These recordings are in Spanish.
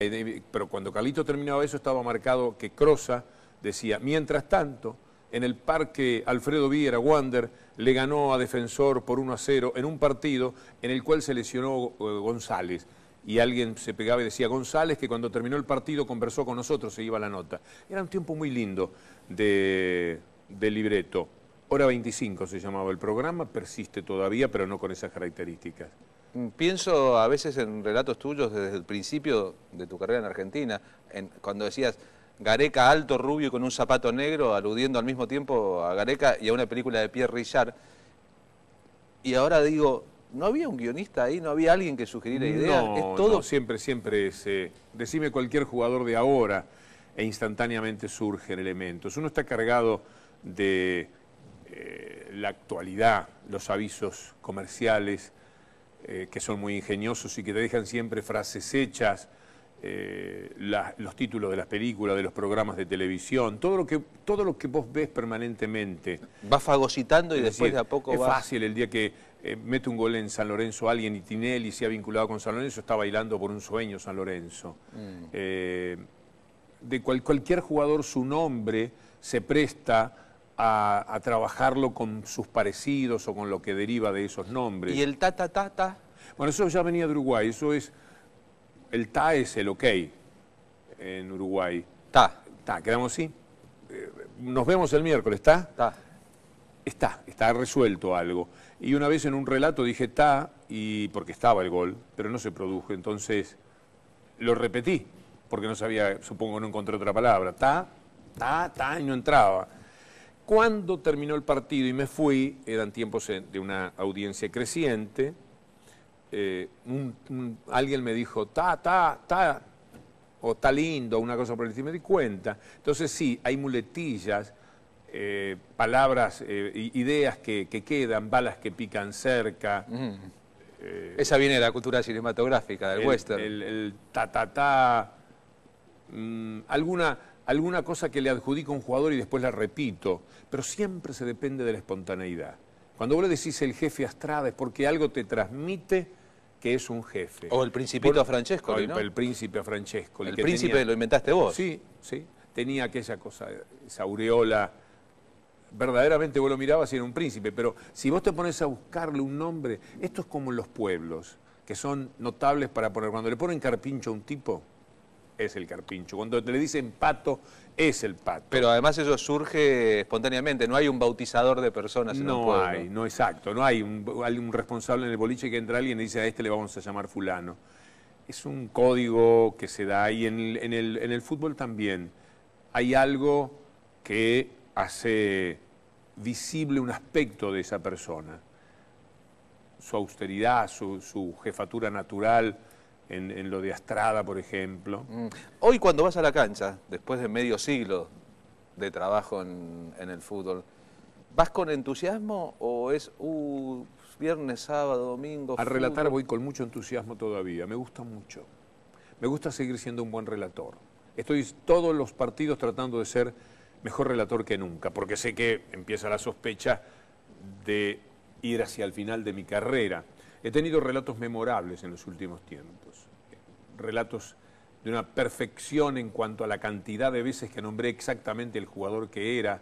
Eh, pero cuando Calito terminaba eso estaba marcado que Crosa decía, mientras tanto, en el parque Alfredo Viera Wander le ganó a Defensor por 1 a 0 en un partido en el cual se lesionó eh, González. Y alguien se pegaba y decía, González, que cuando terminó el partido conversó con nosotros, se iba la nota. Era un tiempo muy lindo de, de libreto. Hora 25 se llamaba el programa, persiste todavía, pero no con esas características pienso a veces en relatos tuyos desde el principio de tu carrera en Argentina, cuando decías Gareca alto, rubio con un zapato negro, aludiendo al mismo tiempo a Gareca y a una película de Pierre Richard. Y ahora digo, ¿no había un guionista ahí? ¿No había alguien que sugiriera ideas? No, siempre, siempre es... Eh, decime cualquier jugador de ahora e instantáneamente surgen elementos. Uno está cargado de eh, la actualidad, los avisos comerciales, eh, que son muy ingeniosos y que te dejan siempre frases hechas, eh, los títulos de las películas, de los programas de televisión, todo lo que, todo lo que vos ves permanentemente. va fagocitando y después de a poco Es fácil el día que eh, mete un gol en San Lorenzo alguien y Tinelli se ha vinculado con San Lorenzo, está bailando por un sueño San Lorenzo. Mm. de cual, cualquier jugador su nombre se presta a, trabajarlo con sus parecidos o con lo que deriva de esos nombres. ¿Y el ta, ta, ta, ta? Bueno, eso ya venía de Uruguay, eso es... El ta es el ok en Uruguay. Ta. Ta, quedamos así. Eh, nos vemos el miércoles, está Ta. Está, está resuelto algo. Y una vez en un relato dije ta, y porque estaba el gol, pero no se produjo, entonces lo repetí, porque no sabía, supongo no encontré otra palabra. Ta, ta, ta, y no entraba. Cuando terminó el partido y me fui, eran tiempos eh, de una audiencia creciente, eh, alguien me dijo, ta, ta, ta, o está lindo, una cosa por el estilo, me di cuenta. Entonces sí, hay muletillas, eh, palabras, ideas que, quedan, balas que pican cerca. Mm. Esa viene de la cultura cinematográfica, del western. El, ta, ta, ta. Mm, alguna, alguna cosa que le adjudica un jugador y después la repito, pero siempre se depende de la espontaneidad. Cuando vos le decís el jefe Astrada es porque algo te transmite que es un jefe. O el principito a Francesco, o el, príncipe a Francesco. El príncipe lo inventaste vos. Sí, sí. Tenía aquella cosa, esa aureola. Verdaderamente vos lo mirabas y era un príncipe, pero si vos te pones a buscarle un nombre, esto es como en los pueblos, que son notables para poner. Cuando le ponen carpincho a un tipo, es el carpincho. Cuando te le dicen pato, es el pato. Pero además eso surge espontáneamente, no hay un bautizador de personas. En no hay, no exacto, no hay un, responsable en el boliche que entra alguien y dice a este le vamos a llamar fulano. Es un código que se da y en, el, fútbol también. Hay algo que hace visible un aspecto de esa persona. Su austeridad, su, su jefatura natural, en, lo de Astrada, por ejemplo. Mm. Hoy cuando vas a la cancha, después de medio siglo de trabajo en, el fútbol, ¿vas con entusiasmo o es un uh, viernes, sábado, domingo? a relatar voy con mucho entusiasmo todavía, me gusta mucho. Me gusta seguir siendo un buen relator. Estoy todos los partidos tratando de ser mejor relator que nunca, porque sé que empieza la sospecha de ir hacia el final de mi carrera. He tenido relatos memorables en los últimos tiempos, relatos de una perfección en cuanto a la cantidad de veces que nombré exactamente el jugador que era,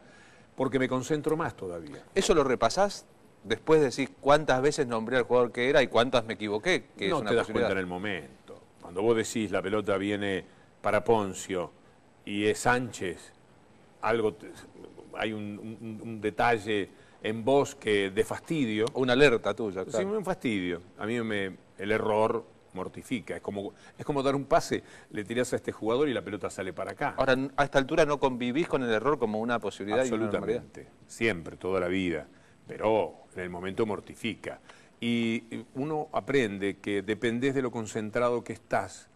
porque me concentro más todavía. ¿Eso lo repasás? Después decís cuántas veces nombré al jugador que era y cuántas me equivoqué. Que no te das cuenta en el momento. Cuando vos decís la pelota viene para Poncio y es Sánchez, algo hay un detalle en bosque que de fastidio, o una alerta tuya. Claro. Sí, un fastidio. A mí me, el error mortifica. Es como, es como dar un pase, le tirás a este jugador y la pelota sale para acá. Ahora, a esta altura no convivís con el error como una posibilidad. Absolutamente. Siempre, toda la vida. Pero en el momento mortifica. Y uno aprende que dependés de lo concentrado que estás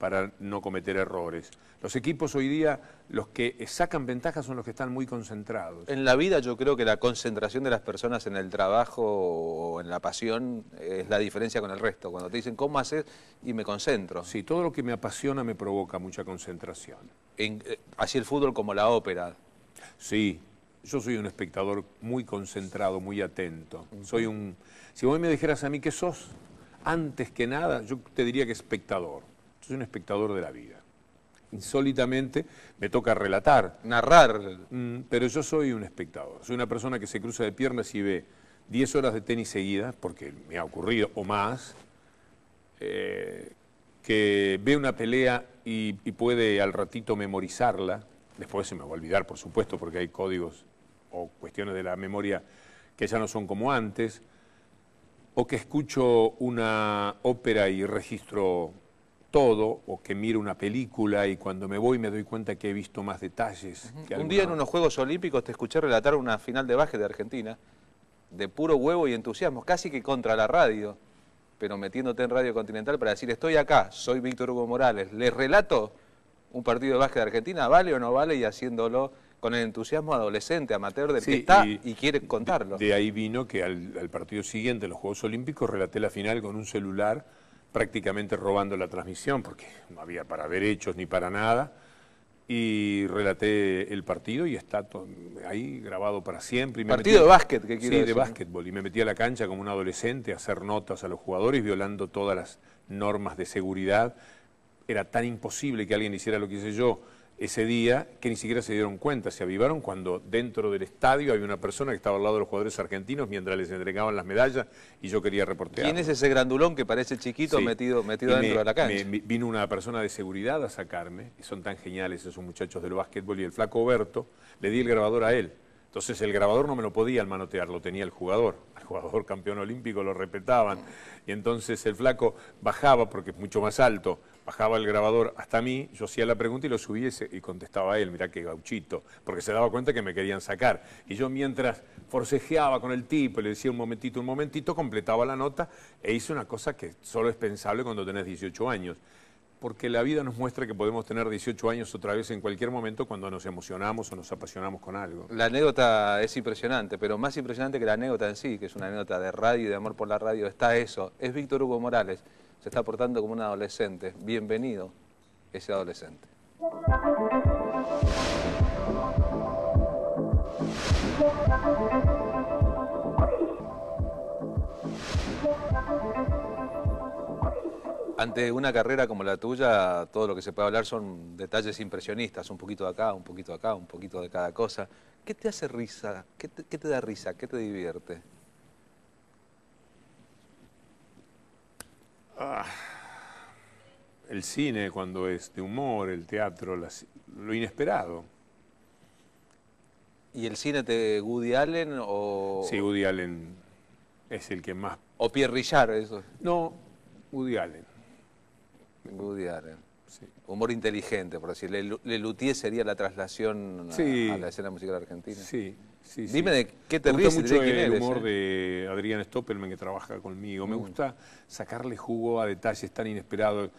para no cometer errores. Los equipos hoy día, los que sacan ventaja son los que están muy concentrados. En la vida yo creo que la concentración de las personas en el trabajo o en la pasión es la diferencia con el resto. Cuando te dicen, ¿cómo haces? Y me concentro. Sí, todo lo que me apasiona me provoca mucha concentración. Eh, así el fútbol como la ópera. Sí, yo soy un espectador muy concentrado, muy atento. Soy un... Si vos me dijeras a mí qué sos, antes que nada, yo te diría que espectador soy un espectador de la vida. Insólitamente me toca relatar. Narrar. Mm, pero yo soy un espectador. Soy una persona que se cruza de piernas y ve 10 horas de tenis seguidas, porque me ha ocurrido, o más, eh, que ve una pelea y puede al ratito memorizarla. Después se me va a olvidar, por supuesto, porque hay códigos o cuestiones de la memoria que ya no son como antes, o que escucho una ópera y registro todo o que miro una película y cuando me voy me doy cuenta que he visto más detalles. un día en unos Juegos Olímpicos te escuché relatar una final de baje de Argentina de puro huevo y entusiasmo, casi que contra la radio, pero metiéndote en Radio Continental para decir estoy acá, soy Víctor Hugo Morales, les relato un partido de básquet de Argentina, vale o no vale y haciéndolo con el entusiasmo adolescente, amateur del que y, quiere contarlo. De, ahí vino que al, al partido siguiente, los Juegos Olímpicos, relaté la final con un celular prácticamente robando la transmisión porque no había para derechos ni para nada. Y relaté el partido y está ahí grabado para siempre. partido de básquet, ¿qué quiero Sí, de básquetbol. Y me metí a la cancha como un adolescente a hacer notas a los jugadores, violando todas las normas de seguridad. Era tan imposible que alguien hiciera lo que hice yo ese día que ni siquiera se dieron cuenta, se avivaron cuando dentro del estadio había una persona que estaba al lado de los jugadores argentinos mientras les entregaban las medallas y yo quería reportear. ¿Quién es ese grandulón que parece chiquito metido, metido dentro de la cancha? vino una persona de seguridad a sacarme, son tan geniales esos muchachos del básquetbol, y el flaco Berto, le di el grabador a él. Entonces el grabador no me lo podía manotear, lo tenía el jugador. El jugador campeón olímpico lo respetaban. Y entonces el flaco bajaba porque es mucho más alto bajaba el grabador hasta mí, yo hacía la pregunta y lo subiese y, contestaba a él, mirá qué gauchito, porque se daba cuenta que me querían sacar. Y yo mientras forcejeaba con el tipo, le decía un momentito, un momentito, completaba la nota e hice una cosa que solo es pensable cuando tenés 18 años. Porque la vida nos muestra que podemos tener 18 años otra vez en cualquier momento cuando nos emocionamos o nos apasionamos con algo. La anécdota es impresionante, pero más impresionante que la anécdota en sí, que es una anécdota de radio y de amor por la radio, está eso. Es Víctor Hugo Morales se está portando como un adolescente. Bienvenido ese adolescente. Ante una carrera como la tuya, todo lo que se puede hablar son detalles impresionistas, un poquito de acá, un poquito de acá, un poquito de cada cosa. ¿Qué te hace risa? ¿Qué te, qué te da risa? ¿Qué te divierte? Ah, el cine cuando es de humor, el teatro, lo inesperado. ¿Y el cine de Woody Allen o...? Sí, Woody Allen es el que más... ¿O Pierre Richard, eso? No, Woody Allen. Woody Allen. Humor inteligente, por decir. Le, Lutier sería la traslación a, la escena musical argentina. Sí, sí. Dime de qué te Me gusta mucho el humor eh. de Adrián Stoppelman que trabaja conmigo. Me mm. gusta sacarle jugo a detalles tan inesperados.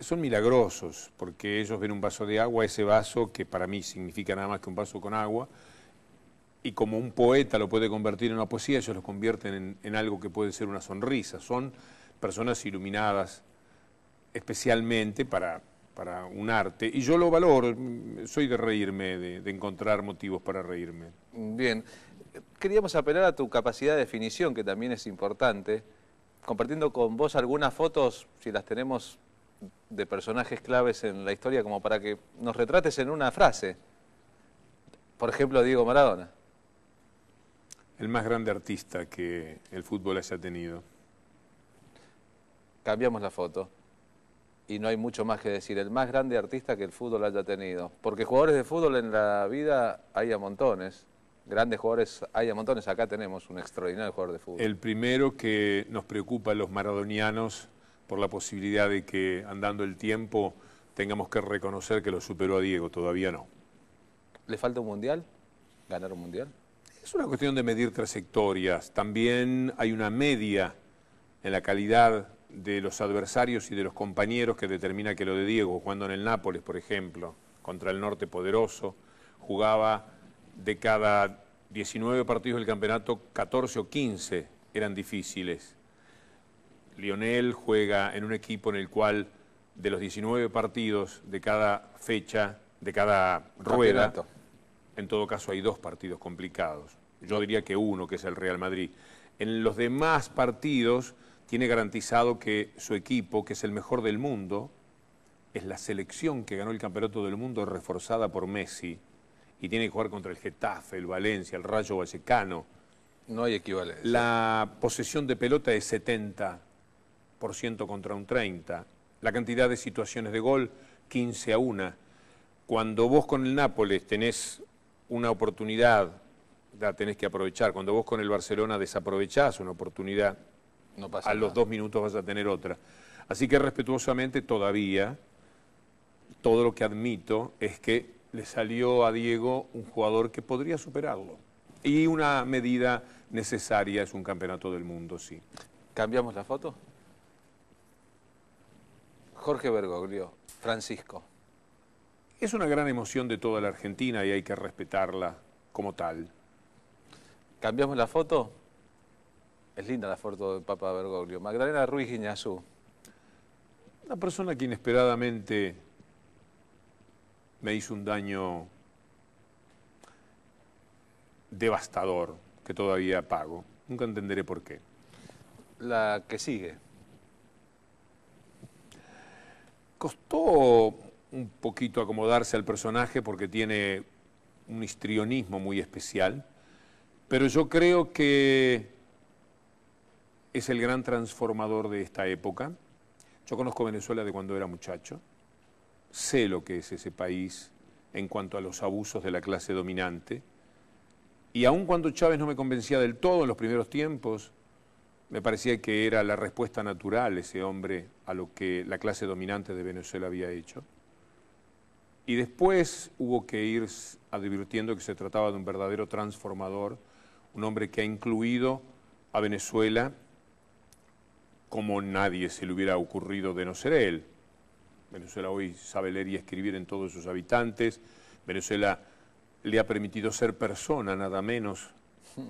Son milagrosos, porque ellos ven un vaso de agua, ese vaso que para mí significa nada más que un vaso con agua, y como un poeta lo puede convertir en una poesía, ellos lo convierten en algo que puede ser una sonrisa. Son personas iluminadas, especialmente para, para un arte, y yo lo valoro, soy de reírme, de, de encontrar motivos para reírme. Bien, queríamos apelar a tu capacidad de definición, que también es importante, compartiendo con vos algunas fotos, si las tenemos, de personajes claves en la historia, como para que nos retrates en una frase. Por ejemplo, Diego Maradona. El más grande artista que el fútbol haya tenido. Cambiamos la foto y no hay mucho más que decir, el más grande artista que el fútbol haya tenido. Porque jugadores de fútbol en la vida hay a montones, grandes jugadores hay a montones, acá tenemos un extraordinario jugador de fútbol. El primero que nos preocupa a los maradonianos por la posibilidad de que andando el tiempo tengamos que reconocer que lo superó a Diego, todavía no. ¿Le falta un mundial? ¿Ganar un mundial? Es una cuestión de medir trayectorias. También hay una media en la calidad de los adversarios y de los compañeros que determina que lo de Diego, jugando en el Nápoles, por ejemplo, contra el Norte Poderoso, jugaba de cada 19 partidos del campeonato, 14 o 15 eran difíciles. Lionel juega en un equipo en el cual de los 19 partidos de cada fecha, de cada rueda, en todo caso hay dos partidos complicados. Yo diría que uno, que es el Real Madrid. En los demás partidos tiene garantizado que su equipo, que es el mejor del mundo, es la selección que ganó el Campeonato del Mundo reforzada por Messi y tiene que jugar contra el Getafe, el Valencia, el Rayo Vallecano. No hay equivalencia. La posesión de pelota es 70% contra un 30%. La cantidad de situaciones de gol, 15 a 1. Cuando vos con el Nápoles tenés una oportunidad, la tenés que aprovechar. Cuando vos con el Barcelona desaprovechás una oportunidad, a los dos minutos vas a tener otra. Así que respetuosamente todavía, todo lo que admito es que le salió a Diego un jugador que podría superarlo. Y una medida necesaria es un campeonato del mundo, sí. ¿Cambiamos la foto? Jorge Bergoglio, Francisco. Es una gran emoción de toda la Argentina y hay que respetarla como tal. ¿Cambiamos la foto? Es linda la foto del Papa Bergoglio. Magdalena Ruiz Guiñazú. Una persona que inesperadamente me hizo un daño devastador que todavía pago. Nunca entenderé por qué. La que sigue. Costó un poquito acomodarse al personaje porque tiene un histrionismo muy especial, pero yo creo que es el gran transformador de esta época. Yo conozco Venezuela de cuando era muchacho, sé lo que es ese país en cuanto a los abusos de la clase dominante, y aun cuando Chávez no me convencía del todo en los primeros tiempos, me parecía que era la respuesta natural ese hombre a lo que la clase dominante de Venezuela había hecho. Y después hubo que ir advirtiendo que se trataba de un verdadero transformador, un hombre que ha incluido a Venezuela como nadie se le hubiera ocurrido de no ser él. Venezuela hoy sabe leer y escribir en todos sus habitantes. Venezuela le ha permitido ser persona, nada menos,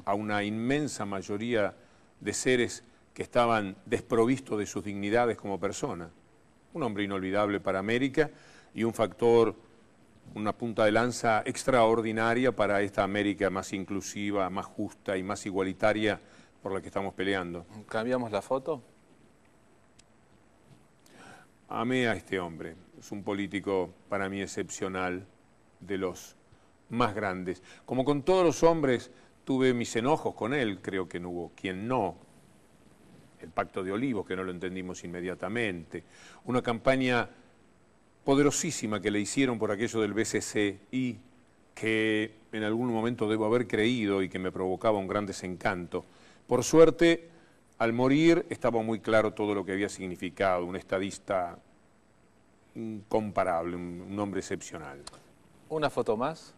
a una inmensa mayoría de seres que estaban desprovistos de sus dignidades como persona. Un hombre inolvidable para América y un factor, una punta de lanza extraordinaria para esta América más inclusiva, más justa y más igualitaria por la que estamos peleando. ¿Cambiamos la foto? amé a este hombre. Es un político para mí excepcional, de los más grandes. Como con todos los hombres, tuve mis enojos con él, creo que no hubo quien no. El pacto de Olivos, que no lo entendimos inmediatamente. Una campaña poderosísima que le hicieron por aquello del y que en algún momento debo haber creído y que me provocaba un gran desencanto. Por suerte, al morir estaba muy claro todo lo que había significado, un estadista incomparable, un, un hombre excepcional. Una foto más.